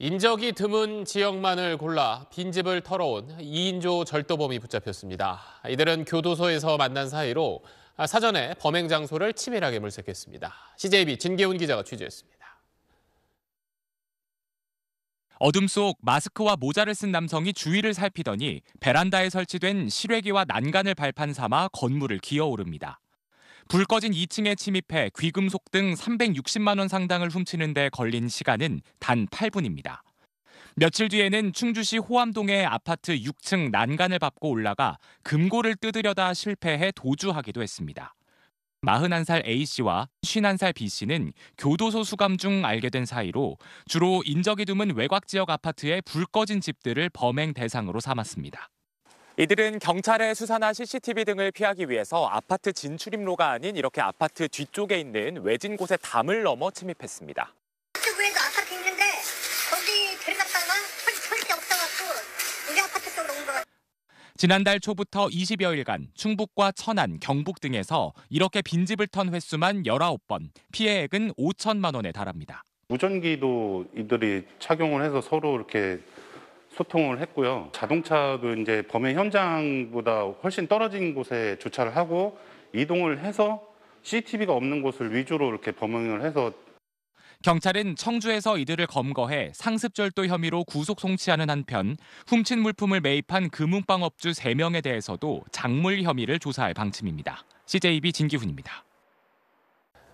인적이 드문 지역만을 골라 빈집을 털어온 2인조 절도범이 붙잡혔습니다. 이들은 교도소에서 만난 사이로 사전에 범행 장소를 치밀하게 물색했습니다. CJB 진계훈 기자가 취재했습니다. 어둠 속 마스크와 모자를 쓴 남성이 주위를 살피더니 베란다에 설치된 실외기와 난간을 발판 삼아 건물을 기어오릅니다. 불 꺼진 2층에 침입해 귀금속 등 360만 원 상당을 훔치는 데 걸린 시간은 단 8분입니다. 며칠 뒤에는 충주시 호암동의 아파트 6층 난간을 밟고 올라가 금고를 뜯으려다 실패해 도주하기도 했습니다. 41살 A씨와 51살 B씨는 교도소 수감 중 알게 된 사이로 주로 인적이 드문 외곽 지역 아파트의 불 꺼진 집들을 범행 대상으로 삼았습니다. 이들은 경찰의 수사나 CCTV 등을 피하기 위해서 아파트 진출입로가 아닌 이렇게 아파트 뒤쪽에 있는 외진 곳에 담을 넘어 침입했습니다. 북구에도 아파트 있는데 거기 들어갔다가 철이 없어갖고 우리 아파트 쪽으로 온 거. 지난달 초부터 20여일간 충북과 천안, 경북 등에서 이렇게 빈집을 턴 횟수만 19번, 피해액은 5천만 원에 달합니다. 무전기도 이들이 착용을 해서 서로 이렇게 소통을 했고요. 자동차도 그 이제 범행 현장보다 훨씬 떨어진 곳에 주차를 하고 이동을 해서 CCTV가 없는 곳을 위주로 이렇게 범행을 해서 경찰은 청주에서 이들을 검거해 상습절도 혐의로 구속 송치하는 한편 훔친 물품을 매입한 금융방 업주 3명에 대해서도 작물 혐의를 조사할 방침입니다. CJB 진기훈입니다.